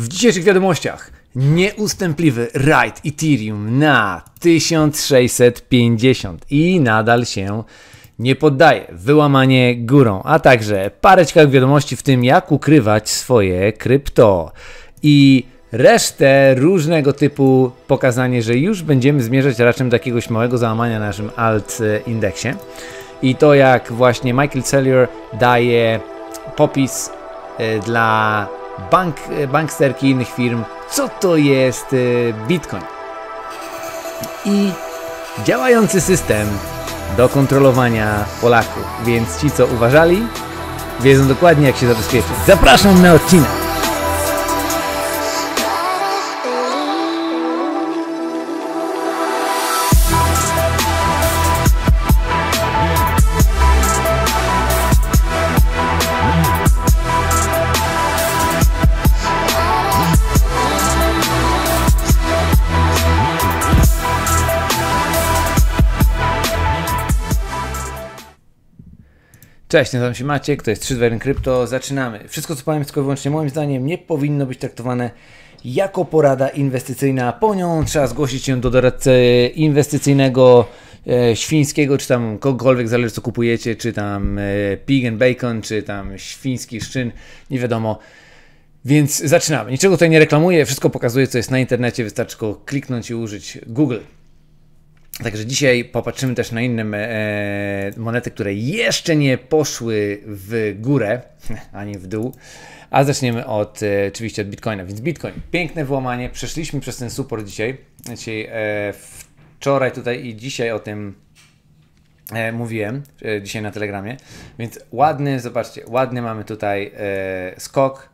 W dzisiejszych wiadomościach nieustępliwy rajd Ethereum na 1650 i nadal się nie poddaje. Wyłamanie górą, a także parę ciekawych wiadomości w tym jak ukrywać swoje krypto i resztę różnego typu pokazanie, że już będziemy zmierzać raczej do jakiegoś małego załamania na naszym alt e, indeksie. I to jak właśnie Michael Sellier daje popis e, dla bank, banksterki innych firm, co to jest y, Bitcoin. I działający system do kontrolowania Polaków, więc ci co uważali, wiedzą dokładnie jak się zabezpieczyć. Zapraszam na odcinek! Cześć, nazywam się Maciek, to jest 321 Krypto, zaczynamy. Wszystko co powiem tylko wyłącznie moim zdaniem nie powinno być traktowane jako porada inwestycyjna. Po nią trzeba zgłosić się do doradcy inwestycyjnego, e, świńskiego, czy tam kogokolwiek, zależy co kupujecie, czy tam e, pig and bacon, czy tam świński szczyn, nie wiadomo. Więc zaczynamy. Niczego tutaj nie reklamuję, wszystko pokazuję co jest na internecie, wystarczy tylko kliknąć i użyć Google. Także dzisiaj popatrzymy też na inne e, monety, które jeszcze nie poszły w górę, ani w dół. A zaczniemy od e, oczywiście od Bitcoina. Więc Bitcoin, piękne włamanie. Przeszliśmy przez ten support dzisiaj. Dzisiaj e, wczoraj tutaj i dzisiaj o tym mówiłem dzisiaj na Telegramie. Więc ładny, zobaczcie, ładny mamy tutaj skok,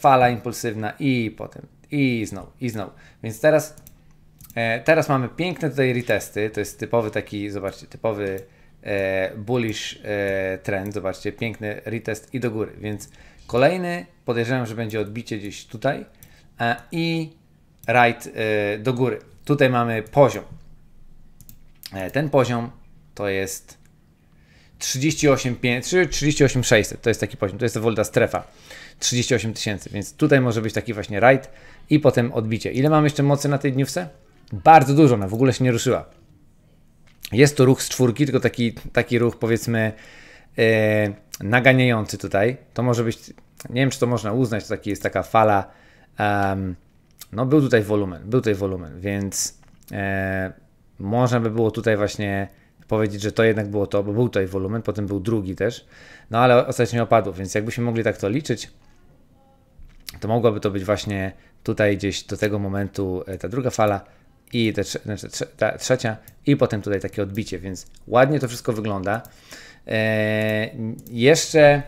fala impulsywna i potem i znowu, i znowu. Więc teraz E, teraz mamy piękne tutaj retesty, to jest typowy taki, zobaczcie, typowy e, bullish e, trend, zobaczcie, piękny retest i do góry, więc kolejny podejrzewam, że będzie odbicie gdzieś tutaj i right do góry. Tutaj mamy poziom. Ten poziom to jest 38600, 38 to jest taki poziom, to jest wolta strefa, 38 tysięcy, więc tutaj może być taki właśnie right i potem odbicie. Ile mamy jeszcze mocy na tej dniówce? Bardzo dużo, ona w ogóle się nie ruszyła. Jest to ruch z czwórki, tylko taki, taki ruch powiedzmy yy, naganiający tutaj. To może być, nie wiem czy to można uznać, to taki, jest taka fala. Um, no był tutaj wolumen, był tutaj wolumen, więc yy, można by było tutaj właśnie powiedzieć, że to jednak było to, bo był tutaj wolumen, potem był drugi też, no ale ostatecznie opadł, więc jakbyśmy mogli tak to liczyć, to mogłaby to być właśnie tutaj gdzieś do tego momentu e, ta druga fala, i te, znaczy, ta trzecia i potem tutaj takie odbicie, więc ładnie to wszystko wygląda. E, jeszcze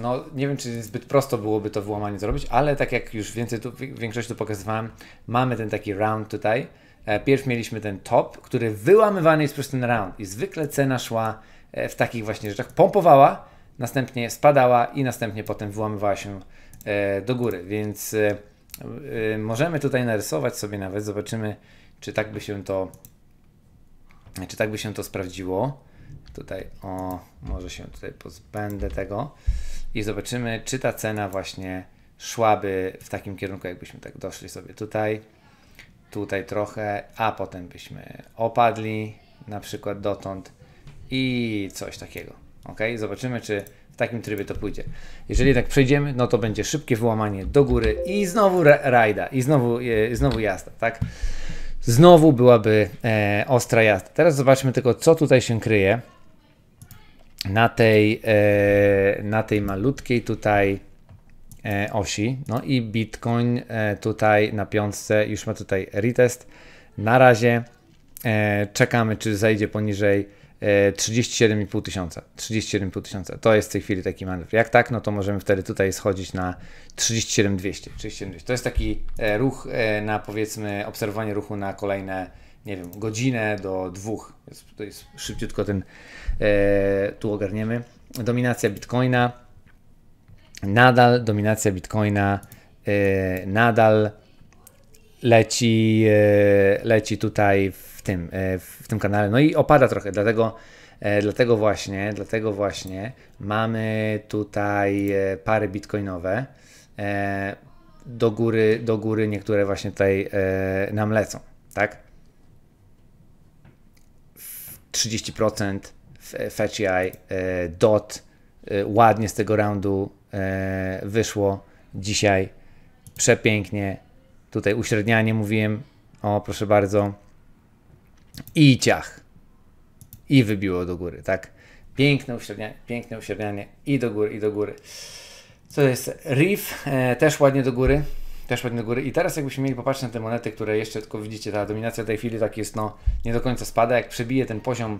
no, nie wiem, czy zbyt prosto byłoby to wyłamanie zrobić, ale tak jak już więcej tu, większość tu pokazywałem, mamy ten taki round tutaj. E, pierw mieliśmy ten top, który wyłamywany jest przez ten round i zwykle cena szła e, w takich właśnie rzeczach. Pompowała, następnie spadała i następnie potem wyłamywała się do góry, więc możemy tutaj narysować sobie nawet, zobaczymy czy tak by się to, czy tak by się to sprawdziło? Tutaj, o, może się tutaj pozbędę tego i zobaczymy, czy ta cena właśnie szłaby w takim kierunku, jakbyśmy tak doszli sobie tutaj, tutaj trochę, a potem byśmy opadli na przykład dotąd i coś takiego. Ok, zobaczymy, czy w takim trybie to pójdzie. Jeżeli tak przejdziemy, no to będzie szybkie wyłamanie do góry i znowu rajda, i znowu, e, znowu jazda, tak? Znowu byłaby e, ostra jazda. Teraz zobaczmy tylko, co tutaj się kryje na tej, e, na tej malutkiej tutaj e, osi. No i Bitcoin e, tutaj na piątce już ma tutaj retest. Na razie e, czekamy, czy zejdzie poniżej 37,5 tysiąca. 37,5 tysiąca. To jest w tej chwili taki manewr. Jak tak, no to możemy wtedy tutaj schodzić na 37,200. 37,200. To jest taki e, ruch e, na powiedzmy obserwowanie ruchu na kolejne, nie wiem, godzinę do dwóch. Więc to jest szybciutko ten, e, tu ogarniemy. Dominacja Bitcoina. Nadal dominacja Bitcoina. Nadal leci, leci tutaj w tym, e, w tym kanale. No i opada trochę, dlatego, e, dlatego właśnie, dlatego właśnie mamy tutaj e, pary bitcoinowe. Do góry, do góry niektóre właśnie tutaj nam lecą, tak? 30% Fetch DOT, ładnie z tego roundu wyszło dzisiaj, przepięknie, tutaj uśrednianie mówiłem, o proszę bardzo, i ciach. I wybiło do góry, tak? Piękne uśrednianie, piękne uśrednianie. I do góry, i do góry. Co to jest? Riff e, też ładnie do góry. Też ładnie do góry. I teraz jakbyśmy mieli popatrzeć na te monety, które jeszcze tylko widzicie, ta dominacja tej chwili tak jest, no, nie do końca spada. Jak przebije ten poziom,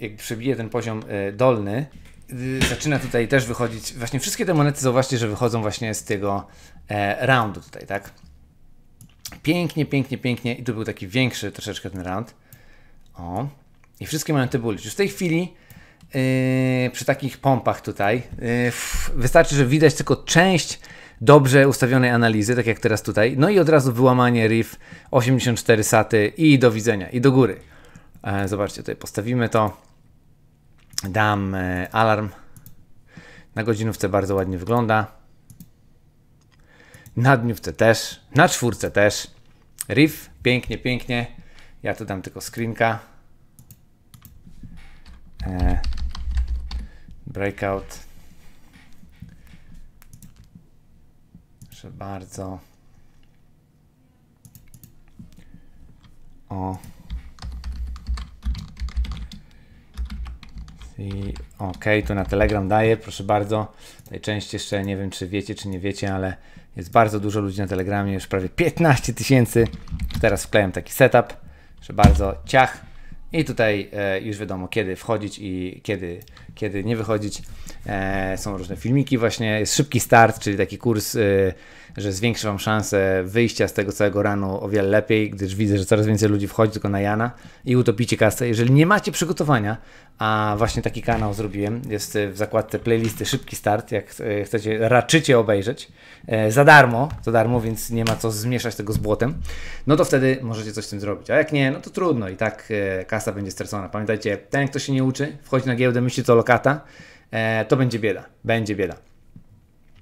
jak przebije ten poziom e, dolny, y, zaczyna tutaj też wychodzić, właśnie wszystkie te monety zauważcie, że wychodzą właśnie z tego e, roundu tutaj, tak? Pięknie, pięknie, pięknie i tu był taki większy troszeczkę ten round. O. I wszystkie mają tybulić. Już w tej chwili yy, przy takich pompach tutaj yy, wystarczy, że widać tylko część dobrze ustawionej analizy, tak jak teraz tutaj. No i od razu wyłamanie riff 84 saty i do widzenia, i do góry. E, zobaczcie, tutaj postawimy to. Dam e, alarm. Na godzinówce bardzo ładnie wygląda. Na dniówce też, na czwórce też. Riff, pięknie, pięknie. Ja tu dam tylko screenka. E, breakout. Proszę bardzo. O. I ok, tu na Telegram daję, proszę bardzo. Najczęściej jeszcze nie wiem, czy wiecie, czy nie wiecie, ale jest bardzo dużo ludzi na Telegramie, już prawie 15 tysięcy. Teraz wklejam taki setup. Proszę bardzo, ciach. I tutaj e, już wiadomo, kiedy wchodzić i kiedy kiedy nie wychodzić. E, są różne filmiki, właśnie jest szybki start, czyli taki kurs, e, że zwiększy Wam szansę wyjścia z tego całego ranu o wiele lepiej, gdyż widzę, że coraz więcej ludzi wchodzi tylko na Jana i utopicie kasę. Jeżeli nie macie przygotowania, a właśnie taki kanał zrobiłem, jest e, w zakładce playlisty Szybki Start, jak chcecie, raczycie obejrzeć za darmo, za darmo, więc nie ma co zmieszać tego z błotem, no to wtedy możecie coś z tym zrobić. A jak nie, no to trudno i tak kasa będzie stracona. Pamiętajcie, ten kto się nie uczy, wchodzi na giełdę, myśli to lokalnie, E, to będzie bieda. Będzie bieda.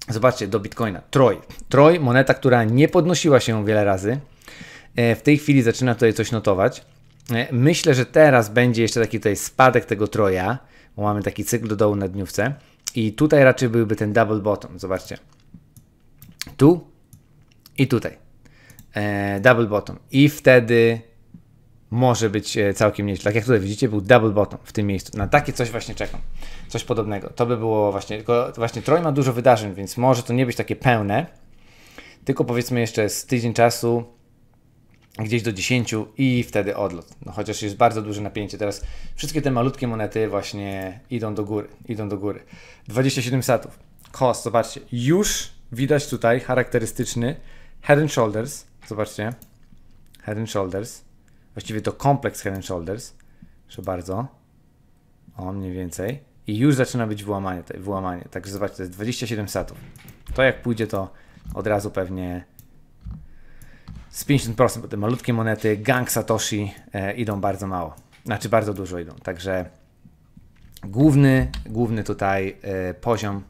Zobaczcie, do Bitcoina. Troy. Troy, moneta, która nie podnosiła się wiele razy. E, w tej chwili zaczyna tutaj coś notować. E, myślę, że teraz będzie jeszcze taki tutaj spadek tego troja, bo mamy taki cykl do dołu na dniówce. I tutaj raczej byłby ten double bottom, zobaczcie. Tu i tutaj. double bottom. I wtedy może być e, całkiem nieźle. Tak jak tutaj widzicie, był double bottom w tym miejscu. Na takie coś właśnie czekam. Coś podobnego. To by było właśnie, tylko właśnie Troj ma dużo wydarzeń, więc może to nie być takie pełne, tylko powiedzmy jeszcze z tydzień czasu gdzieś do 10 i wtedy odlot. No chociaż jest bardzo duże napięcie. Teraz wszystkie te malutkie monety właśnie idą do góry, idą do góry. 27 satów. Kost, zobaczcie, już widać tutaj charakterystyczny head and shoulders. Zobaczcie. Head and shoulders Właściwie to kompleks Head Shoulders. Proszę bardzo. O, mniej więcej. I już zaczyna być wyłamanie. włamanie. Także zobaczcie, to jest 27 satów. To jak pójdzie, to od razu pewnie z 50%, bo te malutkie monety Gang Satoshi e, idą bardzo mało. Znaczy bardzo dużo idą. Także główny, główny tutaj e, poziom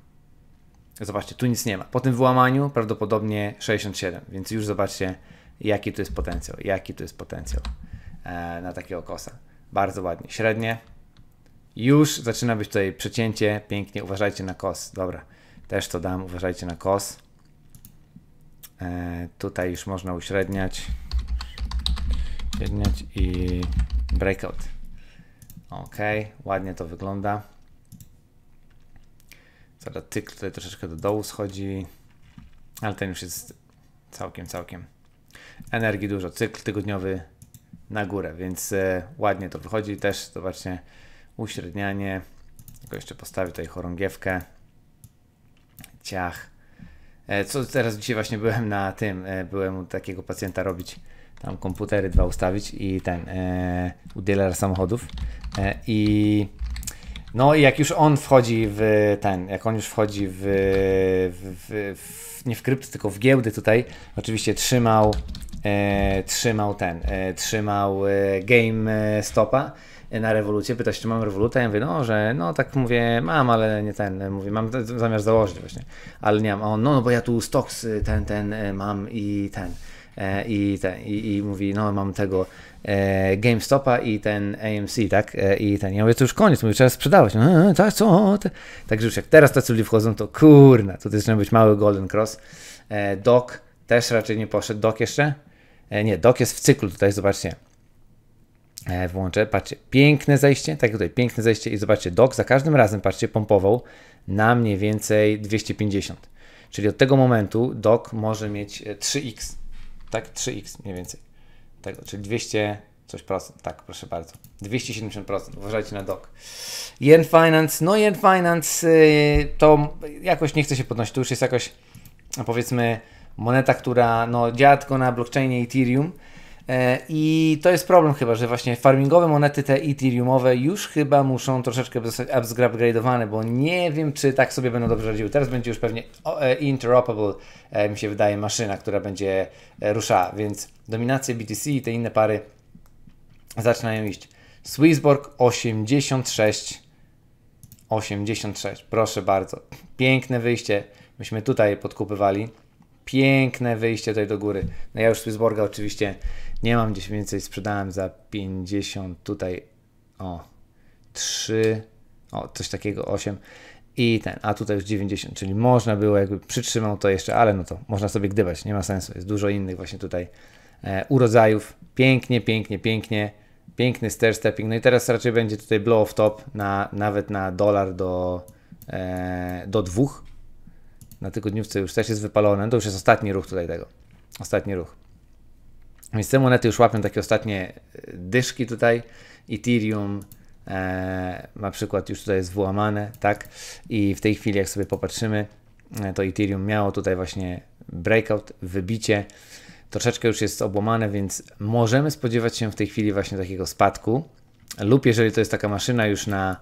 Zobaczcie, tu nic nie ma. Po tym włamaniu prawdopodobnie 67, więc już zobaczcie, jaki tu jest potencjał, jaki tu jest potencjał. E, na takiego kosa. Bardzo ładnie. Średnie. Już zaczyna być tutaj przecięcie. Pięknie. Uważajcie na kos. Dobra. Też to dam. Uważajcie na kos. E, tutaj już można uśredniać. Uśredniać i breakout. Ok. Ładnie to wygląda. Zaraz tyk tutaj troszeczkę do dołu schodzi. Ale ten już jest całkiem, całkiem. Energii dużo. Cykl tygodniowy na górę, więc e, ładnie to wychodzi. Też zobaczcie, uśrednianie. Tylko jeszcze postawię tutaj chorągiewkę. Ciach. E, co teraz dzisiaj właśnie byłem na tym, e, byłem u takiego pacjenta robić tam komputery dwa ustawić i ten e, u dealera samochodów e, i no i jak już on wchodzi w ten, jak on już wchodzi w, w, w, w nie w krypty, tylko w giełdy tutaj, oczywiście trzymał E, trzymał ten, e, trzymał e, game stopa na rewolucję, pyta się, czy mam rewoluta. Ja mówię, no, że no tak mówię, mam, ale nie ten. Mówię, mam zamiar założyć właśnie, ale nie mam. on, no, no bo ja tu stocks ten, ten mam i ten. I, ten, i, i mówi, no mam tego e, GameStopa i ten AMC, tak? E, I ten, ja mówię, to już koniec, mówię, trzeba sprzedawać. No, tak, co? Te... Także już jak teraz tacy ludzie wchodzą, to kurna, to zaczyna być mały Golden Cross. E, Doc też raczej nie poszedł, Doc jeszcze? E, nie, dok jest w cyklu tutaj, zobaczcie. E, włączę, patrzcie, piękne zejście, tak tutaj, piękne zejście i zobaczcie, dok za każdym razem, patrzcie, pompował na mniej więcej 250. Czyli od tego momentu dok może mieć 3x, e, tak, 3x mniej więcej, tak, czyli 200 coś procent, tak, proszę bardzo, 270%, uważajcie na dok. Yen Finance, no Yen Finance, y, to jakoś nie chce się podnosić, to już jest jakoś, powiedzmy, moneta, która no, działa tylko na blockchainie Ethereum. E, I to jest problem chyba, że właśnie farmingowe monety te Ethereumowe już chyba muszą troszeczkę zostać upgrade'owane, bo nie wiem czy tak sobie będą dobrze radziły. Teraz będzie już pewnie e, interoperable, e, mi się wydaje, maszyna, która będzie ruszała, więc dominację BTC i te inne pary zaczynają iść. Swissborg 86, 86, proszę bardzo, piękne wyjście, myśmy tutaj podkupywali. Piękne wyjście tutaj do góry. No ja już Swissborga oczywiście nie mam, gdzieś więcej sprzedałem za 50 tutaj, o, 3, o, coś takiego, 8 i ten, a tutaj już 90, czyli można było, jakby przytrzymał to jeszcze, ale no to można sobie gdybać, nie ma sensu, jest dużo innych właśnie tutaj e, urodzajów. Pięknie, pięknie, pięknie, piękny stair stepping, no i teraz raczej będzie tutaj blow off top, na, nawet na dolar do, e, do dwóch, na tygodniówce już też jest wypalone. No to już jest ostatni ruch tutaj tego. Ostatni ruch. Więc te monety już łapią takie ostatnie e, dyszki tutaj. Ethereum e, na przykład już tutaj jest wyłamane, tak? I w tej chwili jak sobie popatrzymy, e, to Ethereum miało tutaj właśnie breakout, wybicie. Troszeczkę już jest obłamane, więc możemy spodziewać się w tej chwili właśnie takiego spadku. Lub jeżeli to jest taka maszyna już na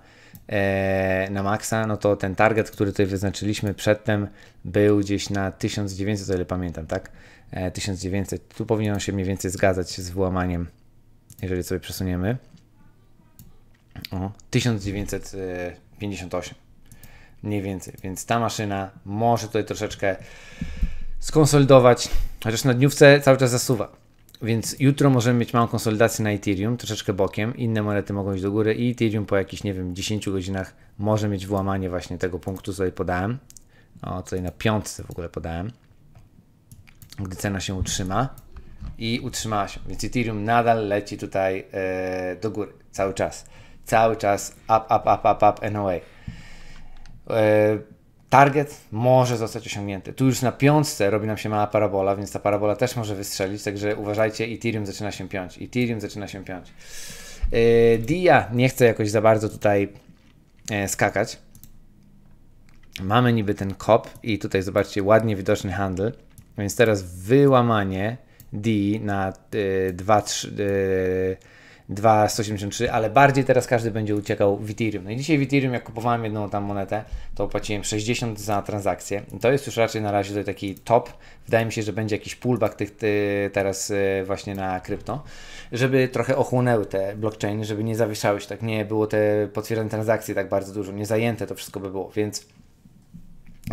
E, na maksa, no to ten target, który tutaj wyznaczyliśmy przedtem, był gdzieś na 1900, o ile pamiętam, tak? 1900. E, tu powinno się mniej więcej zgadzać z włamaniem, jeżeli sobie przesuniemy. O, 1958. Mniej więcej, więc ta maszyna może tutaj troszeczkę skonsolidować, chociaż na dniówce cały czas zasuwa więc jutro możemy mieć małą konsolidację na Ethereum, troszeczkę bokiem, inne monety mogą iść do góry i Ethereum po jakichś, nie wiem, 10 godzinach może mieć włamanie właśnie tego punktu, co tutaj podałem. O, tutaj na piątce w ogóle podałem, gdy cena się utrzyma i utrzymała się. Więc Ethereum nadal leci tutaj e, do góry cały czas. Cały czas up, up, up, up, up and away. E, target może zostać osiągnięty. Tu już na piątce robi nam się mała parabola, więc ta parabola też może wystrzelić, także uważajcie, Ethereum zaczyna się piąć. Ethereum zaczyna się piąć. Yy, Dia nie chcę jakoś za bardzo tutaj yy, skakać. Mamy niby ten kop i tutaj zobaczcie, ładnie widoczny handel. Więc teraz wyłamanie D na 2, e, 3, 2,183, ale bardziej teraz każdy będzie uciekał w Ethereum. No i dzisiaj w Ethereum, jak kupowałem jedną tam monetę, to płaciłem 60 za transakcję. To jest już raczej na razie tutaj taki top. Wydaje mi się, że będzie jakiś pullback tych ty, teraz y, właśnie na krypto, żeby trochę ochłonęły te blockchainy, żeby nie zawieszały się tak, nie było te potwierdzone transakcje tak bardzo dużo, nie zajęte to wszystko by było, więc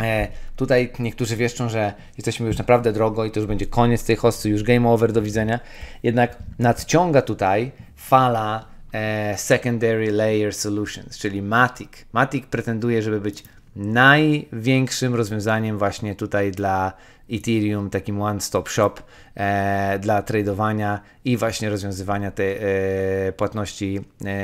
E, tutaj niektórzy wieszczą, że jesteśmy już naprawdę drogo i to już będzie koniec tej hosty, już game over, do widzenia. Jednak nadciąga tutaj fala e, Secondary Layer Solutions, czyli Matic. Matic pretenduje, żeby być największym rozwiązaniem właśnie tutaj dla Ethereum, takim one-stop shop e, dla tradowania i właśnie rozwiązywania tej e, płatności e,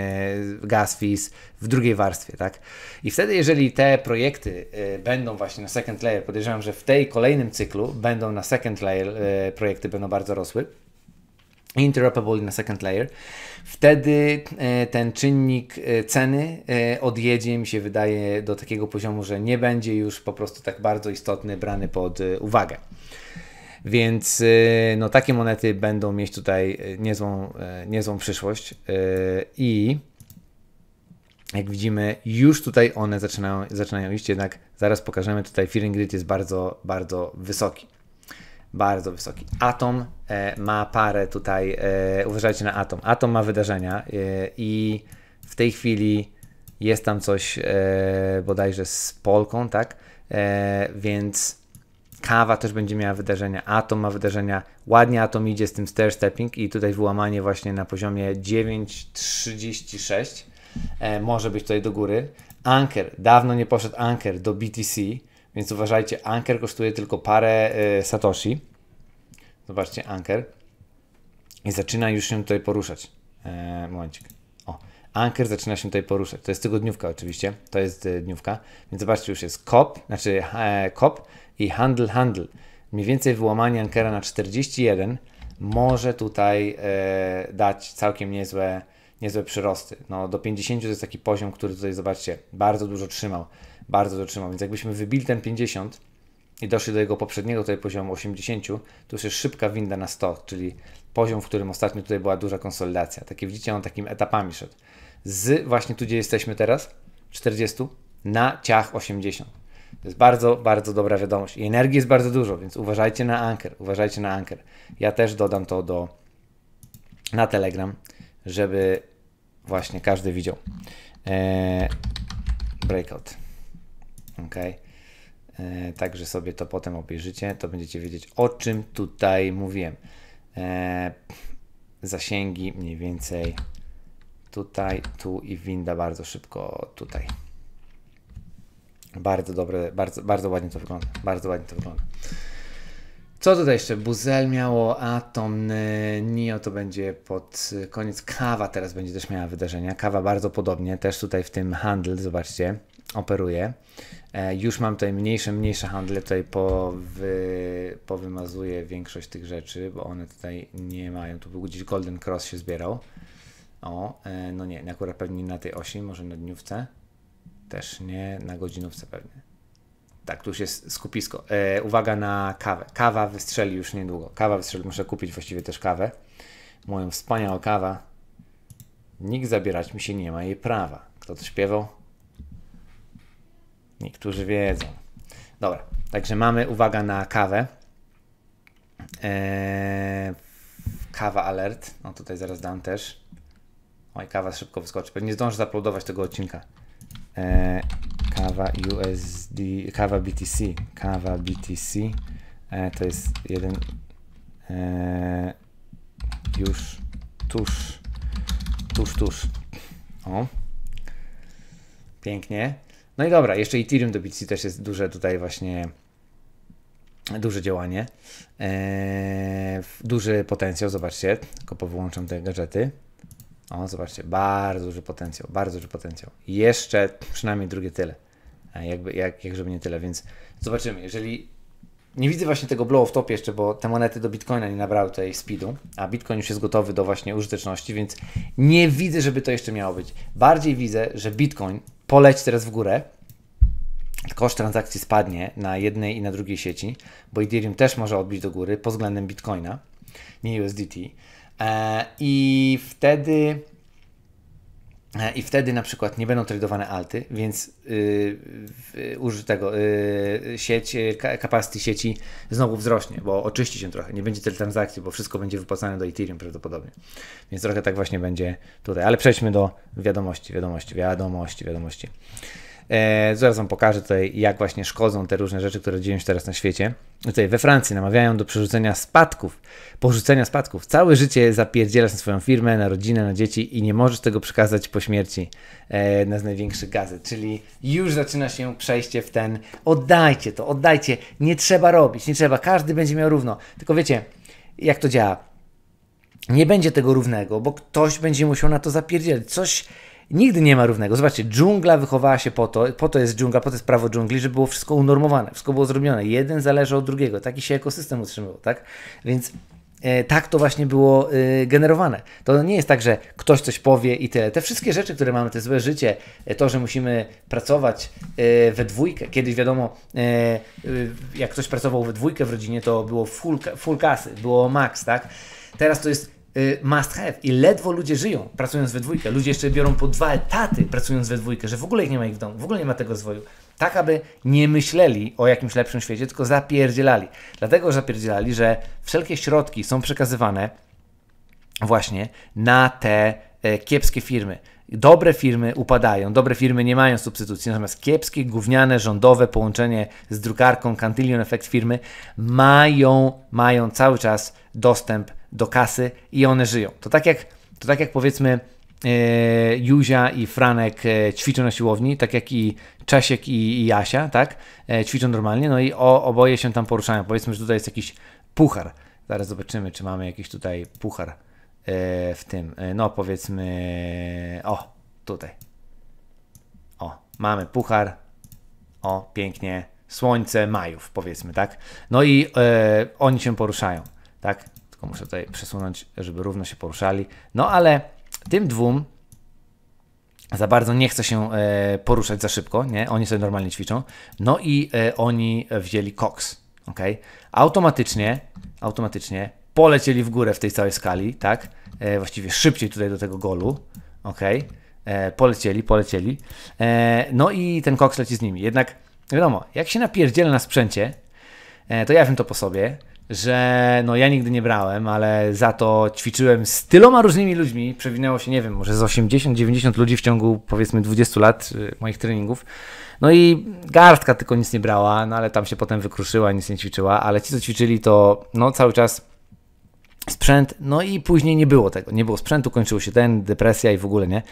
gas fees w drugiej warstwie, tak? I wtedy, jeżeli te projekty e, będą właśnie na second layer, podejrzewam, że w tej kolejnym cyklu będą na second layer e, projekty, będą bardzo rosły, Interoperable na second layer, wtedy e, ten czynnik e, ceny e, odjedzie, mi się wydaje, do takiego poziomu, że nie będzie już po prostu tak bardzo istotny, brany pod uwagę. Więc no, takie monety będą mieć tutaj niezłą, niezłą przyszłość i jak widzimy, już tutaj one zaczynają, zaczynają iść, jednak zaraz pokażemy, tutaj Fearing Grid jest bardzo, bardzo wysoki bardzo wysoki. Atom e, ma parę tutaj, e, uważajcie na atom. Atom ma wydarzenia e, i w tej chwili jest tam coś bodajże z Polką, tak? Więc kawa też będzie miała wydarzenia, atom ma wydarzenia. Ładnie atom idzie z tym stair stepping i tutaj wyłamanie właśnie na poziomie 9,36 może być tutaj do góry. Anker, dawno nie poszedł Anker do BTC więc uważajcie, Anker kosztuje tylko parę e, satoshi. Zobaczcie, Anker. I zaczyna już się tutaj poruszać. E, momencik. O, Anker zaczyna się tutaj poruszać. To jest tygodniówka oczywiście, to jest e, dniówka. Więc zobaczcie, już jest kop, znaczy e, kop i handel, handel. Mniej więcej wyłamanie Ankera na 41 może tutaj e, dać całkiem niezłe, niezłe przyrosty. No, do 50 to jest taki poziom, który tutaj, zobaczcie, bardzo dużo trzymał bardzo dotrzymał. Więc jakbyśmy wybili ten 50 i doszli do jego poprzedniego tutaj poziomu 80, to już jest szybka winda na 100, czyli poziom, w którym ostatnio tutaj była duża konsolidacja. Takie widzicie, on takimi etapami szedł. Z właśnie tu, gdzie jesteśmy teraz, 40 na ciach 80. To jest bardzo, bardzo dobra wiadomość. I energii jest bardzo dużo, więc uważajcie na anker, uważajcie na anker. Ja też dodam to do na Telegram, żeby właśnie każdy widział. Eee, breakout ok? E, także sobie to potem obejrzycie, to będziecie wiedzieć o czym tutaj mówiłem. E, zasięgi mniej więcej tutaj, tu i winda bardzo szybko tutaj. Bardzo dobre, bardzo, bardzo ładnie to wygląda, bardzo ładnie to wygląda. Co tutaj jeszcze? Buzel miało Atom, e, Nio to będzie pod koniec. Kawa teraz będzie też miała wydarzenia. Kawa bardzo podobnie, też tutaj w tym handle, zobaczcie operuję. E, już mam tutaj mniejsze, mniejsze handle, tutaj powy, powymazuję większość tych rzeczy, bo one tutaj nie mają. Tu był gdzieś Golden Cross się zbierał. O, e, no nie, akurat pewnie na tej osi, może na dniówce. Też nie, na godzinówce pewnie. Tak, tu już jest skupisko. E, uwaga na kawę. Kawa wystrzeli już niedługo. Kawa wystrzeli, muszę kupić właściwie też kawę. Moją wspaniałą kawa. Nikt zabierać mi się nie ma jej prawa. Kto to śpiewał? Niektórzy wiedzą. Dobra, także mamy uwaga na kawę. Eee, kawa alert. No tutaj zaraz dam też. Oj, kawa szybko wyskoczy. Pewnie zdążę zaplodować tego odcinka. Eee, kawa USD, kawa BTC. Kawa BTC eee, to jest jeden eee, już tuż, tuż, tuż. O. Pięknie. No i dobra, jeszcze Ethereum do BTC też jest duże tutaj właśnie duże działanie, eee, duży potencjał, zobaczcie, tylko powyłączam te gadżety. O, zobaczcie, bardzo duży potencjał, bardzo duży potencjał. Jeszcze przynajmniej drugie tyle, e, jakby, jak, jak żeby nie tyle, więc zobaczymy, jeżeli nie widzę właśnie tego blow w topie jeszcze, bo te monety do Bitcoina nie nabrały tej speedu, a Bitcoin już jest gotowy do właśnie użyteczności, więc nie widzę, żeby to jeszcze miało być. Bardziej widzę, że Bitcoin poleć teraz w górę, koszt transakcji spadnie na jednej i na drugiej sieci, bo Ethereum też może odbić do góry pod względem Bitcoina, nie USDT. I wtedy E, i wtedy na przykład nie będą tradowane alty, więc yy, użyj tego, yy, sieć, y, capacity sieci znowu wzrośnie, bo oczyści się trochę, nie będzie tyle transakcji, bo wszystko będzie wypłacane do Ethereum prawdopodobnie. Więc trochę tak właśnie będzie tutaj, ale przejdźmy do wiadomości, wiadomości, wiadomości, wiadomości. E, zaraz Wam pokażę tutaj, jak właśnie szkodzą te różne rzeczy, które dzieją się teraz na świecie. Tutaj we Francji namawiają do przerzucenia spadków, porzucenia spadków. Całe życie zapierdzielasz na swoją firmę, na rodzinę, na dzieci i nie możesz tego przekazać po śmierci e, na największych gazet. Czyli już zaczyna się przejście w ten oddajcie to, oddajcie, nie trzeba robić, nie trzeba, każdy będzie miał równo. Tylko wiecie, jak to działa? Nie będzie tego równego, bo ktoś będzie musiał na to zapierdzielać. Coś Nigdy nie ma równego. Zobaczcie, dżungla wychowała się po to, po to jest dżungla, po to jest prawo dżungli, żeby było wszystko unormowane, wszystko było zrobione. Jeden zależy od drugiego, taki się ekosystem utrzymywał, tak? Więc e, tak to właśnie było e, generowane. To nie jest tak, że ktoś coś powie i tyle. Te wszystkie rzeczy, które mamy, te złe życie, e, to, że musimy pracować e, we dwójkę. Kiedyś wiadomo, e, e, jak ktoś pracował we dwójkę w rodzinie, to było full, full kasy, było max, tak? Teraz to jest Y, must have i ledwo ludzie żyją pracując we dwójkę. Ludzie jeszcze biorą po dwa etaty pracując we dwójkę, że w ogóle ich nie ma ich w domu, w ogóle nie ma tego zwoju, Tak, aby nie myśleli o jakimś lepszym świecie, tylko zapierdzielali. Dlatego zapierdzielali, że wszelkie środki są przekazywane właśnie na te e, kiepskie firmy. Dobre firmy upadają, dobre firmy nie mają substytucji, natomiast kiepskie, gówniane, rządowe połączenie z drukarką, cantillion efekt firmy mają, mają cały czas dostęp do kasy i one żyją. To tak jak, to tak jak powiedzmy yy, e, Juzia i Franek e, ćwiczą na siłowni, tak jak i Czesiek i, i Jasia, tak? E, ćwiczą normalnie, no i o, oboje się tam poruszają. Powiedzmy, że tutaj jest jakiś puchar. Zaraz zobaczymy, czy mamy jakiś tutaj puchar yy, w tym. Yy, no powiedzmy, o, tutaj. O, mamy puchar. O, pięknie. Słońce majów, powiedzmy, tak? No i oni się poruszają, tak? Tylko muszę tutaj przesunąć, żeby równo się poruszali. No ale tym dwóm za bardzo nie chce się e, poruszać za szybko, nie? Oni sobie normalnie ćwiczą. No i e, oni wzięli koks, ok? Automatycznie, automatycznie polecieli w górę w tej całej skali, tak? E, właściwie szybciej tutaj do tego golu, ok? E, polecieli, polecieli. E, no i ten koks leci z nimi. Jednak wiadomo, jak się napierdzielę na sprzęcie, e, to ja wiem to po sobie, że no ja nigdy nie brałem, ale za to ćwiczyłem z tyloma różnymi ludźmi. Przewinęło się, nie wiem, może z 80-90 ludzi w ciągu powiedzmy 20 lat y, moich treningów. No i garstka tylko nic nie brała, no ale tam się potem wykruszyła, nic nie ćwiczyła, ale ci co ćwiczyli to no cały czas sprzęt, no i później nie było tego, nie było sprzętu, kończyło się ten, depresja i w ogóle nie.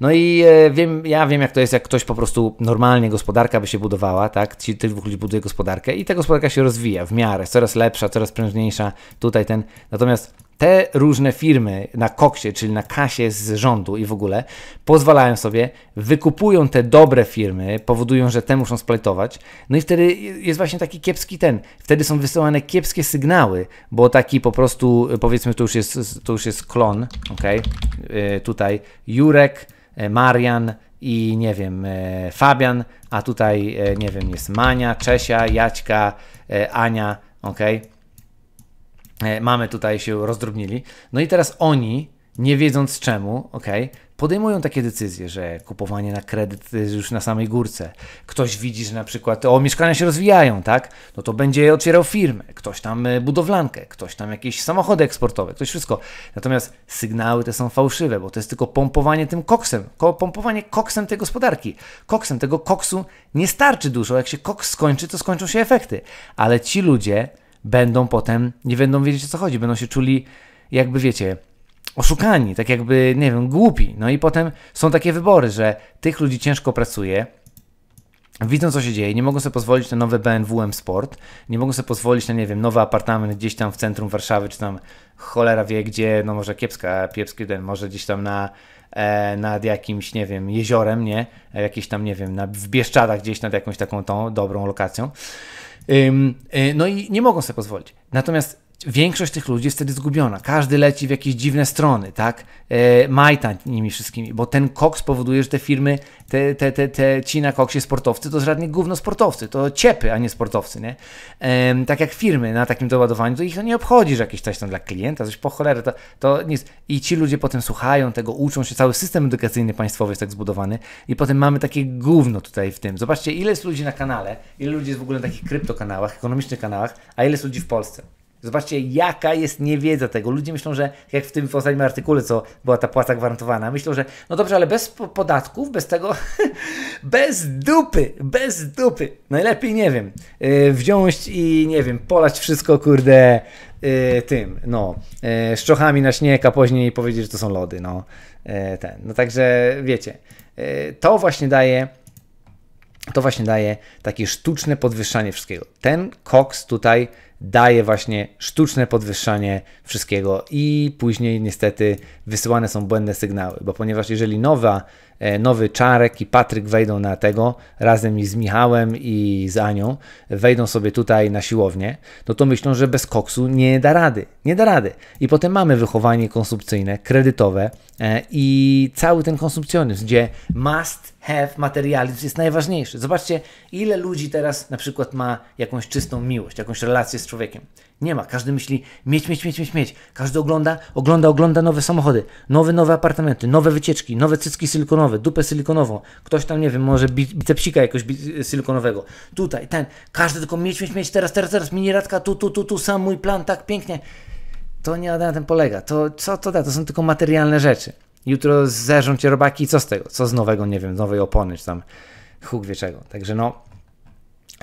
No i e, wiem, ja wiem jak to jest, jak ktoś po prostu normalnie gospodarka by się budowała, tak, ci tych dwóch ludzi buduje gospodarkę i ta gospodarka się rozwija w miarę, coraz lepsza, coraz prężniejsza, tutaj ten, natomiast te różne firmy na koksie, czyli na kasie z rządu i w ogóle, pozwalają sobie, wykupują te dobre firmy, powodują, że te muszą splajtować, no i wtedy jest właśnie taki kiepski ten, wtedy są wysyłane kiepskie sygnały, bo taki po prostu, powiedzmy, to już jest, to już jest klon, ok, yy, e, tutaj Jurek, e, Marian i nie wiem, yy, Fabian, a tutaj, yy, nie wiem, jest Mania, Czesia, Jaćka, Ania, ok E, mamy tutaj się rozdrobnili. No i teraz oni, nie wiedząc czemu, ok, podejmują takie decyzje, że kupowanie na kredyt jest już na samej górce. Ktoś widzi, że na przykład o mieszkania się rozwijają, tak? No to będzie otwierał firmę, ktoś tam e, budowlankę, ktoś tam jakieś samochody eksportowe, ktoś wszystko. Natomiast sygnały te są fałszywe, bo to jest tylko pompowanie tym koksem, pompowanie koksem tej gospodarki. Koksem tego koksu nie starczy dużo, jak się koks skończy, to skończą się efekty. Ale ci ludzie będą potem, nie będą wiedzieć o co chodzi, będą się czuli jakby wiecie, oszukani, tak jakby, nie wiem, głupi. No i potem są takie wybory, że tych ludzi ciężko pracuje, widzą co się dzieje, nie mogą sobie pozwolić na nowe BMW M Sport, nie mogą sobie pozwolić na, nie wiem, nowy apartament gdzieś tam w centrum Warszawy, czy tam cholera wie gdzie, no może kiepska, kiepski ten, może gdzieś tam na e, nad jakimś, nie wiem, jeziorem, nie? E, jakieś tam, nie wiem, na, w Bieszczadach gdzieś nad jakąś taką tą dobrą lokacją. Y, no i nie mogą sobie pozwolić. Natomiast większość tych ludzi jest wtedy zgubiona. Każdy leci w jakieś dziwne strony, tak? E, majta nimi wszystkimi, bo ten koks powoduje, że te firmy, te, te, te, te ci na koksie sportowcy to żadni gówno sportowcy, to ciepy, a nie sportowcy, nie? E, tak jak firmy na takim doładowaniu, to ich nie obchodzi, że jakieś coś tam dla klienta, coś po cholerę, to, to nic. I ci ludzie potem słuchają tego, uczą się, cały system edukacyjny państwowy jest tak zbudowany i potem mamy takie gówno tutaj w tym. Zobaczcie, ile jest ludzi na kanale, ile ludzi jest w ogóle na takich kryptokanałach, ekonomicznych kanałach, a ile jest ludzi w Polsce. Zobaczcie, jaka jest niewiedza tego. Ludzie myślą, że jak w tym w ostatnim artykule, co była ta płaca gwarantowana, myślą, że no dobrze, ale bez podatków, bez tego, bez dupy, bez dupy. Najlepiej, nie wiem, y, wziąć i, nie wiem, polać wszystko, kurde, y, tym, no, szczochami y, na śnieg, a później powiedzieć, że to są lody, no. ten. No także, wiecie, to właśnie daje to właśnie daje takie sztuczne podwyższanie wszystkiego. Ten koks tutaj daje właśnie sztuczne podwyższanie wszystkiego i później niestety wysyłane są błędne sygnały, bo ponieważ jeżeli nowa, e, nowy Czarek i Patryk wejdą na tego razem i z Michałem i z Anią, wejdą sobie tutaj na siłownię, no to myślą, że bez koksu nie da rady, nie da rady. I potem mamy wychowanie konsumpcyjne, kredytowe e, i cały ten konsumpcjonizm, gdzie must have materializm jest najważniejszy. Zobaczcie, ile ludzi teraz na przykład ma jakąś czystą miłość, jakąś relację z człowiekiem. Nie ma. Każdy myśli mieć, mieć, mieć, mieć, mieć. Każdy ogląda, ogląda, ogląda nowe samochody, nowe, nowe apartamenty, nowe wycieczki, nowe cycki silikonowe, dupę silikonową. Ktoś tam, nie wiem, może bicepsika jakoś silikonowego. Tutaj, ten. Każdy tylko mieć, mieć, mieć, teraz, teraz, teraz, radka, tu, tu, tu, tu, sam mój plan, tak pięknie. To nie na tym polega. To co to da? To są tylko materialne rzeczy jutro zerzą cię robaki i co z tego? Co z nowego, nie wiem, nowej opony czy tam huk wie czego. Także no,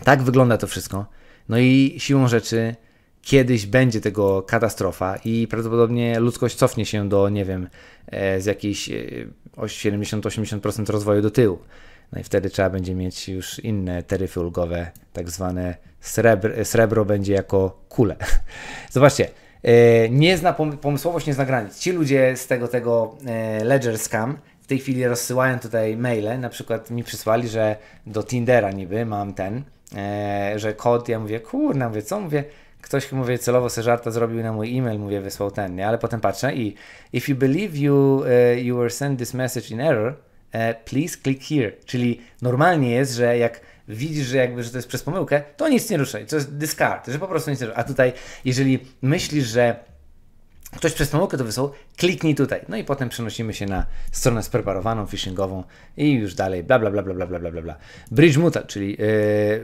tak wygląda to wszystko. No i siłą rzeczy kiedyś będzie tego katastrofa i prawdopodobnie ludzkość cofnie się do, nie wiem, e, z jakiejś 70-80% e, rozwoju do tyłu. No i wtedy trzeba będzie mieć już inne taryfy ulgowe, tak zwane srebr, srebro będzie jako kule. Zobaczcie, E, nie zna pomysłowość, nie zna granic. Ci ludzie z tego, tego e, Ledger Scam w tej chwili rozsyłają tutaj maile, na przykład mi przysłali, że do Tindera niby mam ten, e, że kod, ja mówię, kurna, mówię, co? Mówię, ktoś, mówię, celowo se żarta zrobił na mój e-mail, mówię, wysłał ten, nie? Ale potem patrzę i if you believe you, you were sent this message in error, please click here. Czyli normalnie jest, że jak widzisz, że jakby, że to jest przez pomyłkę, to nic nie ruszaj, to jest discard, że po prostu nic nie ruszaj. A tutaj, jeżeli myślisz, że ktoś przez pomyłkę to wysłał, kliknij tutaj. No i potem przenosimy się na stronę spreparowaną, phishingową i już dalej, bla, bla, bla, bla, bla, bla, bla, bla. Bridge Mutual, czyli yy,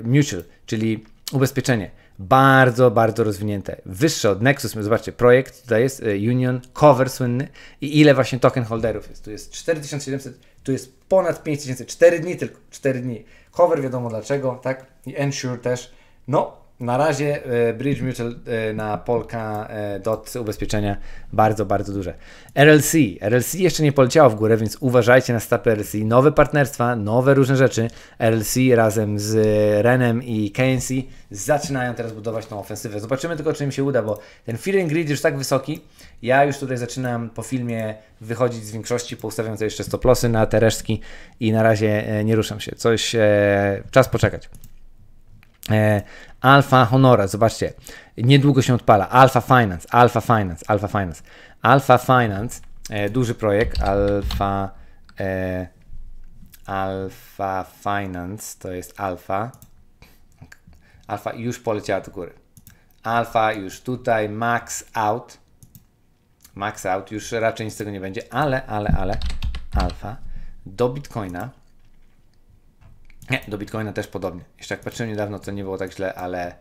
mutual, czyli ubezpieczenie. Bardzo, bardzo rozwinięte. Wyższe od Nexus. Zobaczcie, projekt tutaj jest e, Union Cover słynny i ile właśnie token holderów jest. Tu jest 4700, tu jest ponad 5000, 4 dni tylko, 4 dni. Hover wiadomo dlaczego, tak? I Ensure też. No, na razie e, Bridge Mutual e, na Polka e, dot ubezpieczenia bardzo, bardzo duże. RLC. RLC jeszcze nie poleciało w górę, więc uważajcie na stapy RLC. Nowe partnerstwa, nowe różne rzeczy. RLC razem z Renem i KNC zaczynają teraz budować tą ofensywę. Zobaczymy tylko, czy im się uda, bo ten feeling grid już tak wysoki. Ja już tutaj zaczynam po filmie wychodzić z większości, poustawiam sobie jeszcze stoplosy na te resztki i na razie nie ruszam się. Coś, czas poczekać. E, alfa Honora, zobaczcie, niedługo się odpala. Alfa Finance, Alfa Finance, Alfa Finance. Alfa Finance, e, duży projekt, Alfa, e, Alfa Finance, to jest Alfa. Alfa już poleciała do góry. Alfa już tutaj, max out. Max out, już raczej nic z tego nie będzie, ale, ale, ale, alfa do Bitcoina nie, do Bitcoina też podobnie. Jeszcze jak patrzyłem niedawno, to nie było tak źle, ale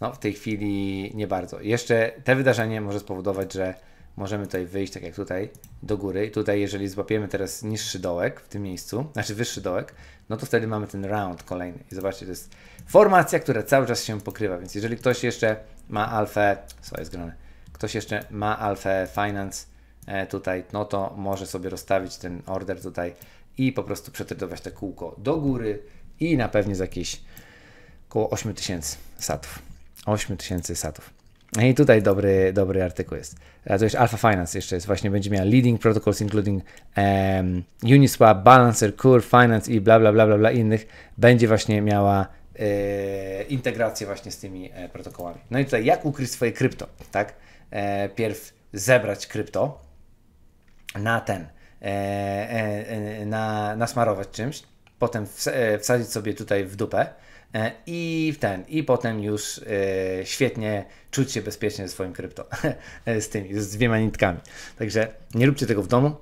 no, w tej chwili nie bardzo. Jeszcze te wydarzenie może spowodować, że możemy tutaj wyjść, tak jak tutaj, do góry. I tutaj, jeżeli złapiemy teraz niższy dołek w tym miejscu, znaczy wyższy dołek, no to wtedy mamy ten round kolejny. I zobaczcie, to jest formacja, która cały czas się pokrywa. Więc jeżeli ktoś jeszcze ma alfę, co jest grane, ktoś jeszcze ma alfę finance e, tutaj, no to może sobie rozstawić ten order tutaj i po prostu przetradować to kółko do góry i na pewnie z jakieś około 8000 satów. 8000 satów. No I tutaj dobry, dobry artykuł jest. A to jest Alpha Finance jeszcze jest, właśnie będzie miała leading protocols including um, Uniswap, Balancer, Curve Finance i bla bla bla bla, bla innych. Będzie właśnie miała e, integrację właśnie z tymi e, protokołami. No i tutaj jak ukryć swoje krypto, tak? E, pierw zebrać krypto na ten, e, e, e na, nasmarować czymś, potem e, wsadzić sobie tutaj w dupę e, i ten, i potem już e, świetnie czuć się bezpiecznie ze swoim krypto, z tymi, z dwiema nitkami. Także nie róbcie tego w domu,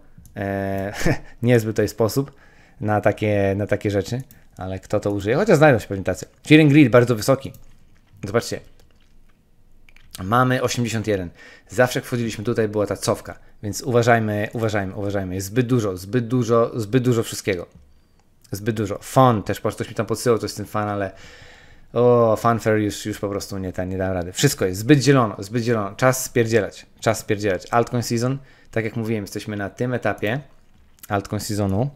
niezbyt to tutaj sposób na takie, na takie rzeczy, ale kto to użyje, chociaż znajdą się pewnie tacy. Fearing Greed bardzo wysoki. Zobaczcie, Mamy 81. Zawsze jak wchodziliśmy tutaj, była ta cofka, więc uważajmy, uważajmy, uważajmy. Jest zbyt dużo, zbyt dużo, zbyt dużo wszystkiego. Zbyt dużo. fun też, po prostu ktoś mi tam podsyłał, to ten fan, ale o, fanfare już, już po prostu nie, ta, nie dam rady. Wszystko jest zbyt zielono, zbyt zielono. Czas spierdzielać, czas spierdzielać. Altcoin season, tak jak mówiłem, jesteśmy na tym etapie altcoin seasonu.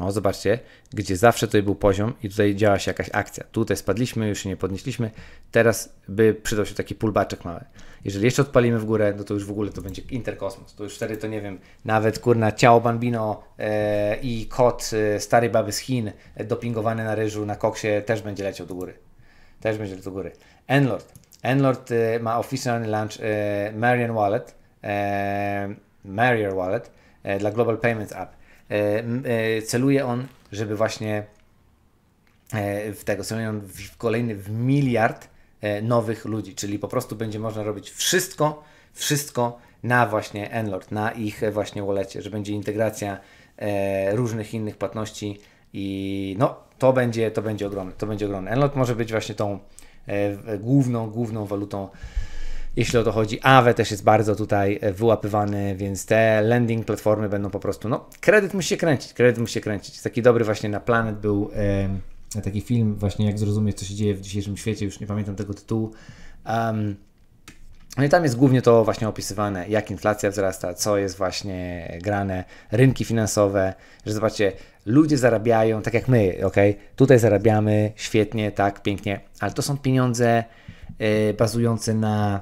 O, zobaczcie, gdzie zawsze tutaj był poziom i tutaj działa się jakaś akcja. Tutaj spadliśmy, już się nie podnieśliśmy. Teraz by przydał się taki pulbaczek mały. Jeżeli jeszcze odpalimy w górę, no to już w ogóle to będzie interkosmos. To już wtedy to nie wiem, nawet kurna ciało Bambino e, i kot e, starej baby z Chin e, dopingowany na ryżu, na koksie też będzie leciał do góry. Też będzie leciał do góry. Enlord. Enlord e, ma oficjalny launch e, Marian Wallet, e, Marrier Wallet dla Global Payments App. E, e, celuje on, żeby właśnie e, w tego, celuje on w kolejny w miliard nowych ludzi, czyli po prostu będzie można robić wszystko, wszystko na właśnie Enlord, na ich właśnie wolecie, że będzie integracja różnych innych płatności i no to będzie, to będzie ogromne, to będzie ogromne. Enlord może być właśnie tą główną, główną walutą jeśli o to chodzi. Awe też jest bardzo tutaj e, wyłapywany, więc te landing platformy będą po prostu, no kredyt musi się kręcić, kredyt musi się kręcić. Taki dobry właśnie na Planet był e, taki film właśnie jak zrozumieć co się dzieje w dzisiejszym świecie, już nie pamiętam tego tytułu. Um, no i tam jest głównie to właśnie opisywane, jak inflacja wzrasta, co jest właśnie grane, rynki finansowe, że zobaczcie, ludzie zarabiają tak jak my, ok? Tutaj zarabiamy świetnie, tak, pięknie, ale to są pieniądze y, bazujące na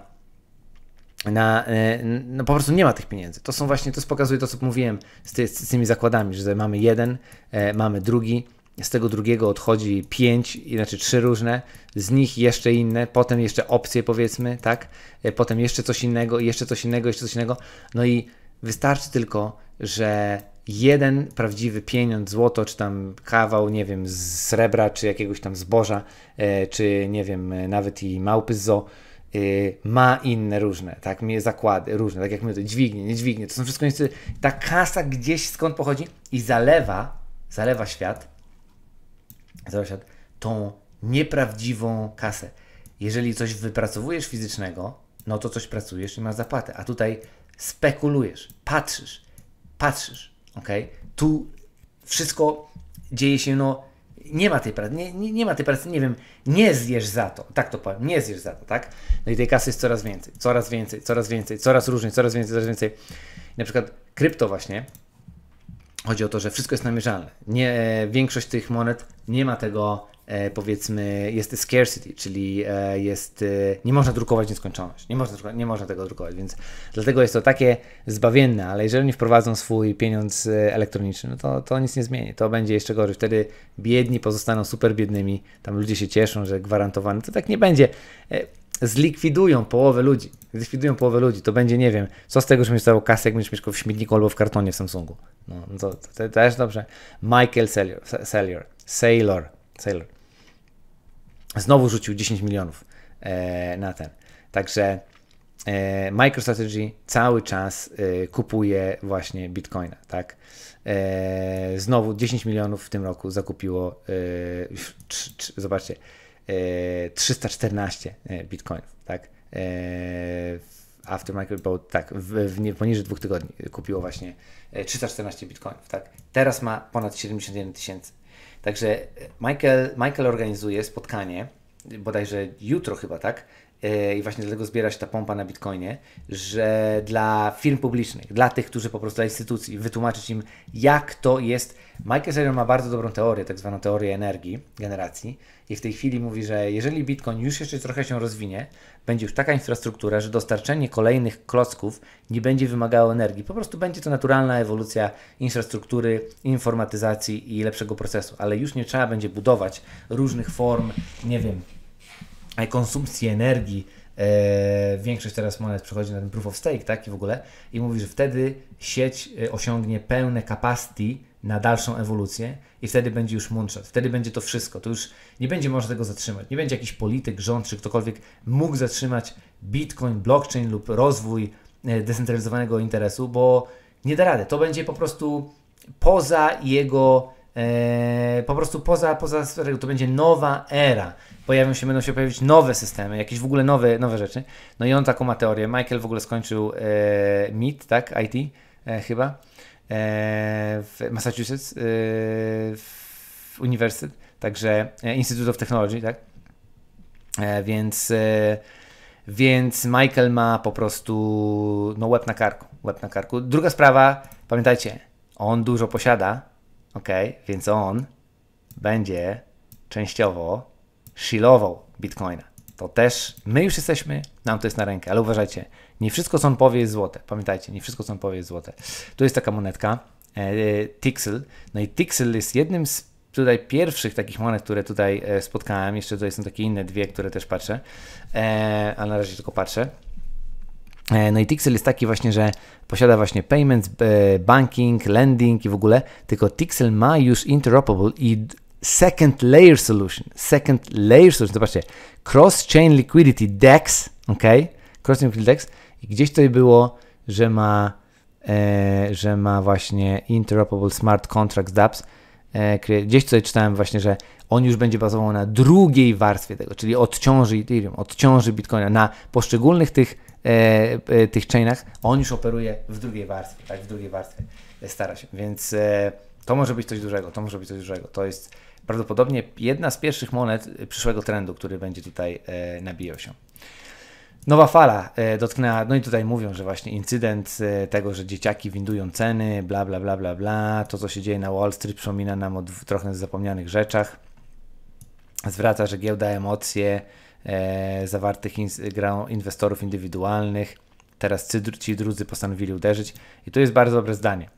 na, e, no po prostu nie ma tych pieniędzy. To są właśnie, to pokazuje to, co mówiłem z, ty, z tymi zakładami, że mamy jeden, e, mamy drugi, z tego drugiego odchodzi pięć, inaczej trzy różne, z nich jeszcze inne, potem jeszcze opcje powiedzmy, tak? E, potem jeszcze coś innego, jeszcze coś innego, jeszcze coś innego. No i wystarczy tylko, że jeden prawdziwy pieniądz, złoto, czy tam kawał, nie wiem, z srebra, czy jakiegoś tam zboża, e, czy nie wiem, e, nawet i małpy z zoo, Y, ma inne różne, tak, zakłady różne, tak jak mówię, to dźwignie, nie dźwignie, to są wszystko niestety, ta kasa gdzieś skąd pochodzi i zalewa, zalewa świat, zalewa świat tą nieprawdziwą kasę. Jeżeli coś wypracowujesz fizycznego, no to coś pracujesz i masz zapłatę, a tutaj spekulujesz, patrzysz, patrzysz, ok? Tu wszystko dzieje się no nie ma tej pracy, nie, nie, nie, ma tej pracy, nie wiem, nie zjesz za to, tak to powiem, nie zjesz za to, tak? No i tej kasy jest coraz więcej, coraz więcej, coraz więcej, coraz różniej, coraz więcej, coraz więcej. na przykład krypto właśnie, chodzi o to, że wszystko jest namierzalne. Nie, większość tych monet nie ma tego E, powiedzmy, jest scarcity, czyli e, jest, e, nie można drukować nieskończoność, nie można, nie można tego drukować, więc dlatego jest to takie zbawienne, ale jeżeli nie wprowadzą swój pieniądz elektroniczny, no to, to nic nie zmieni, to będzie jeszcze gorzej, wtedy biedni pozostaną super biednymi, tam ludzie się cieszą, że gwarantowane. to tak nie będzie zlikwidują połowę ludzi. Zlikwidują połowę ludzi. To będzie, nie wiem, co z tego, że będziesz dawał kasę, jak będziesz mieszkał w śmietniku albo w kartonie w Samsungu. No, to, to, to też dobrze. Michael Saylor. Sailor, Sailor znowu rzucił 10 milionów e, na ten. Także e, MicroStrategy cały czas e, kupuje właśnie Bitcoina, tak? Znowu 10 milionów w tym roku zakupiło, zobaczcie, 314 Bitcoinów, tak? After Microsoft, tak, w, w poniżej dwóch tygodni kupiło właśnie 314 Bitcoinów, tak? Teraz ma ponad 71 tysięcy. Także e, Michael, Michael organizuje spotkanie, bodajże jutro chyba, tak? E, i właśnie dlatego zbiera się ta pompa na bitcoinie, że dla firm publicznych, dla tych, którzy po prostu, dla instytucji, wytłumaczyć im, jak to jest. Michael Saylor ma bardzo dobrą teorię, tak zwaną teorię energii, generacji i w tej chwili mówi, że jeżeli bitcoin już jeszcze trochę się rozwinie, będzie już taka infrastruktura, że dostarczenie kolejnych klocków nie będzie wymagało energii. Po prostu będzie to naturalna ewolucja infrastruktury, informatyzacji i lepszego procesu, ale już nie trzeba będzie budować różnych form, nie wiem, e, konsumpcji energii. Eee, większość teraz monet przechodzi na ten proof of stake, tak i w ogóle, i mówi, że wtedy sieć e, osiągnie pełne capacity na dalszą ewolucję i wtedy będzie już mundszat, wtedy będzie to wszystko, to już nie będzie można tego zatrzymać, nie będzie jakiś polityk, rząd czy ktokolwiek mógł zatrzymać bitcoin, blockchain lub rozwój e, decentralizowanego interesu, bo nie da rady, to będzie po prostu poza jego, e, po prostu poza, poza, to będzie nowa era, pojawią się, będą się pojawić nowe systemy, jakieś w ogóle nowe, nowe rzeczy, no i on taką ma teorię, Michael w ogóle skończył e, MIT, tak, IT e, chyba, E, w Massachusetts, e, w uniwersytet, także e, Institute of Technology, tak? Więc, więc Michael ma po prostu no, łeb na karku, łeb na karku. Druga sprawa, pamiętajcie, on dużo posiada, ok, więc on będzie częściowo shilował Bitcoina. To też my już jesteśmy, nam to jest na rękę, ale uważajcie, nie wszystko, co on powie, jest złote. Pamiętajcie, nie wszystko, co on powie, jest złote. Tu jest taka monetka, e, e Tixel. No i Tixel jest jednym z tutaj pierwszych takich monet, które tutaj e, spotkałem. Jeszcze tutaj są takie inne dwie, które też patrzę, e, na razie tylko patrzę. E, no i Tixel jest taki właśnie, że posiada właśnie payments, banking, lending i w ogóle, tylko Tixel ma już interoperable i second layer solution. Second layer solution, zobaczcie, cross-chain liquidity DEX, ok? Cross-chain liquidity DEX i gdzieś tutaj było, że ma, e, że ma właśnie Interoperable Smart Contracts DApps. E, gdzieś tutaj czytałem właśnie, że on już będzie bazował na drugiej warstwie tego, czyli odciąży Ethereum, odciąży Bitcoina na poszczególnych tych, e, e tych chainach. On już operuje w drugiej warstwie, tak, w drugiej warstwie stara się, więc e, to może być coś dużego, to może być coś dużego. To jest prawdopodobnie jedna z pierwszych monet przyszłego trendu, który będzie tutaj e, nabijał się. Nowa fala e, dotknęła, no i tutaj mówią, że właśnie incydent e, tego, że dzieciaki windują ceny, bla, bla, bla, bla, bla, to co się dzieje na Wall Street przypomina nam o trochę zapomnianych rzeczach. Zwraca, że giełda emocje e, zawartych in, inwestorów indywidualnych. Teraz ci, ci drudzy postanowili uderzyć i to jest bardzo dobre zdanie.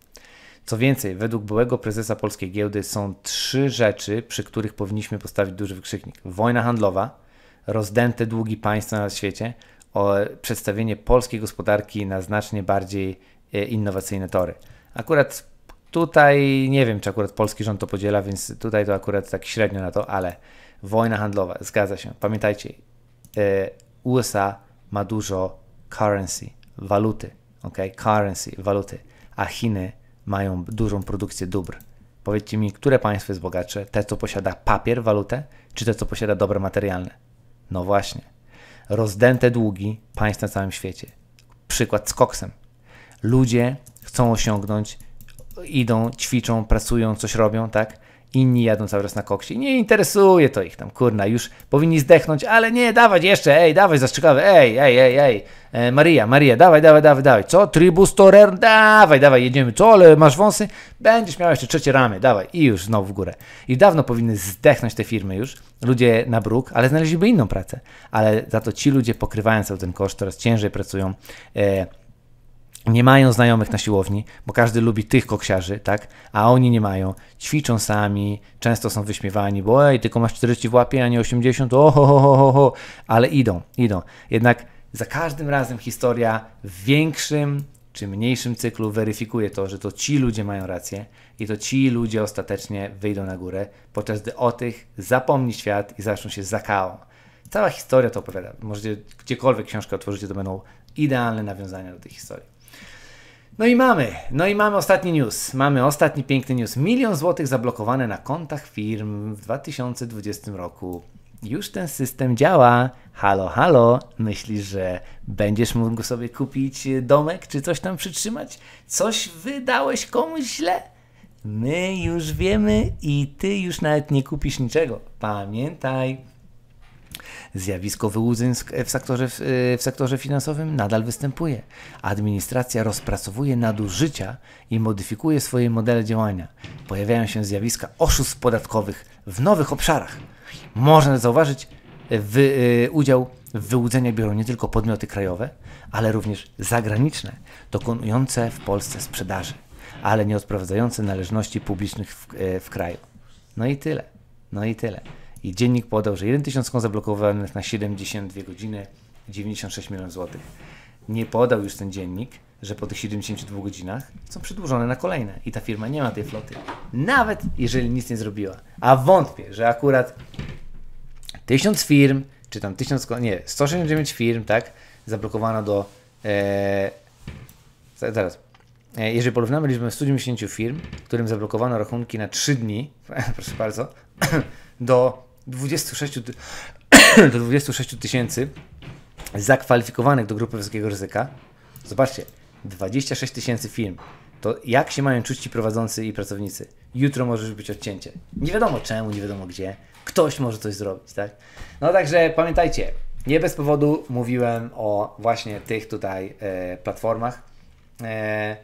Co więcej, według byłego prezesa polskiej giełdy są trzy rzeczy, przy których powinniśmy postawić duży wykrzyknik. Wojna handlowa, rozdęte długi państwa na świecie przedstawienie polskiej gospodarki na znacznie bardziej e, innowacyjne tory. Akurat tutaj nie wiem, czy akurat polski rząd to podziela, więc tutaj to akurat tak średnio na to, ale wojna handlowa, zgadza się. Pamiętajcie, e, USA ma dużo currency, waluty, ok? Currency, waluty, a Chiny mają dużą produkcję dóbr. Powiedzcie mi, które państwo jest bogatsze? Te, co posiada papier, walutę, czy te, co posiada dobre materialne? No właśnie rozdęte długi państw na całym świecie. Przykład z koksem. Ludzie chcą osiągnąć, idą, ćwiczą, pracują, coś robią, tak? inni jadą cały czas na koksie nie interesuje to ich tam, kurna, już powinni zdechnąć, ale nie, dawać jeszcze, ej, dawaj zastrzykawy, ej, ej, ej, ej, e, Maria, Maria, dawaj, dawaj, dawaj, dawaj, co, tribus torer, dawaj, dawaj, jedziemy, co, ale masz wąsy, będziesz miał jeszcze trzecie ramię, dawaj i już znowu w górę. I dawno powinny zdechnąć te firmy już, ludzie na bruk, ale znaleźliby inną pracę, ale za to ci ludzie pokrywają cały ten koszt, teraz ciężej pracują, e, nie mają znajomych na siłowni, bo każdy lubi tych koksiarzy, tak? A oni nie mają. Ćwiczą sami, często są wyśmiewani, bo ej, tylko masz 40 w łapie, a nie 80, oho, oho, oho, ale idą, idą. Jednak za każdym razem historia w większym czy mniejszym cyklu weryfikuje to, że to ci ludzie mają rację i to ci ludzie ostatecznie wyjdą na górę, podczas gdy o tych zapomni świat i zaczną się zakałą. Cała historia to opowiada. Możecie gdziekolwiek książkę otworzycie, to będą idealne nawiązania do tej historii. No i mamy, no i mamy ostatni news. Mamy ostatni piękny news. Milion złotych zablokowane na kontach firm w 2020 roku. Już ten system działa. Halo, halo, myślisz, że będziesz mógł sobie kupić domek czy coś tam przytrzymać? Coś wydałeś komuś źle? My już wiemy i ty już nawet nie kupisz niczego. Pamiętaj. Zjawisko wyłudzeń w sektorze, e, w sektorze finansowym nadal występuje. Administracja rozpracowuje nadużycia i modyfikuje swoje modele działania. Pojawiają się zjawiska oszustw podatkowych w nowych obszarach. Można zauważyć e, wy, e, udział w wyłudzenia biorą nie tylko podmioty krajowe, ale również zagraniczne, dokonujące w Polsce sprzedaży, ale nie odprowadzające należności publicznych w, w kraju. No i tyle. No i tyle. I dziennik podał, że 1 tysiąc kont zablokowanych na 72 godziny, 96 milionów złotych. Nie podał już ten dziennik, że po tych 72 godzinach są przedłużone na kolejne i ta firma nie ma tej floty. Nawet jeżeli nic nie zrobiła. A wątpię, że akurat 1000 firm, czy tam 1000, nie, 169 firm, tak, zablokowano do. E, zaraz. E, jeżeli porównamy liczbę 190 firm, którym zablokowano rachunki na 3 dni, proszę bardzo, do 26 do 26 tysięcy zakwalifikowanych do grupy wysokiego ryzyka. Zobaczcie, 26 tysięcy firm. To jak się mają czuć ci prowadzący i pracownicy? Jutro może być odcięcie. Nie wiadomo czemu, nie wiadomo gdzie. Ktoś może coś zrobić, tak? No także pamiętajcie, nie bez powodu mówiłem o właśnie tych tutaj e, platformach. E,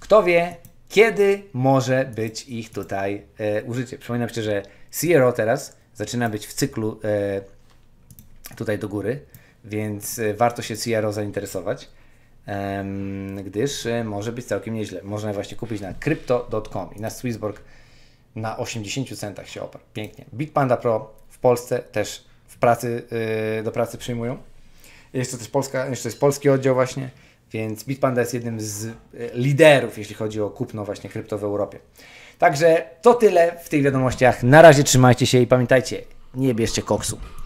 kto wie, kiedy może być ich tutaj e, użycie? Przypominam jeszcze, że CRO teraz zaczyna być w cyklu e, tutaj do góry, więc e, warto się CRO zainteresować, gdyż e, może być całkiem nieźle. Można właśnie kupić na crypto.com i na Swissborg na 80 centach się opar. Pięknie. Big Panda Pro w Polsce też w pracy, do pracy przyjmują. Jeszcze też Polska, jeszcze jest polski oddział właśnie, więc Bitpanda jest jednym z liderów, jeśli chodzi o kupno właśnie krypto w Europie. Także to tyle w tych wiadomościach. Na razie trzymajcie się i pamiętajcie, nie bierzcie koksu.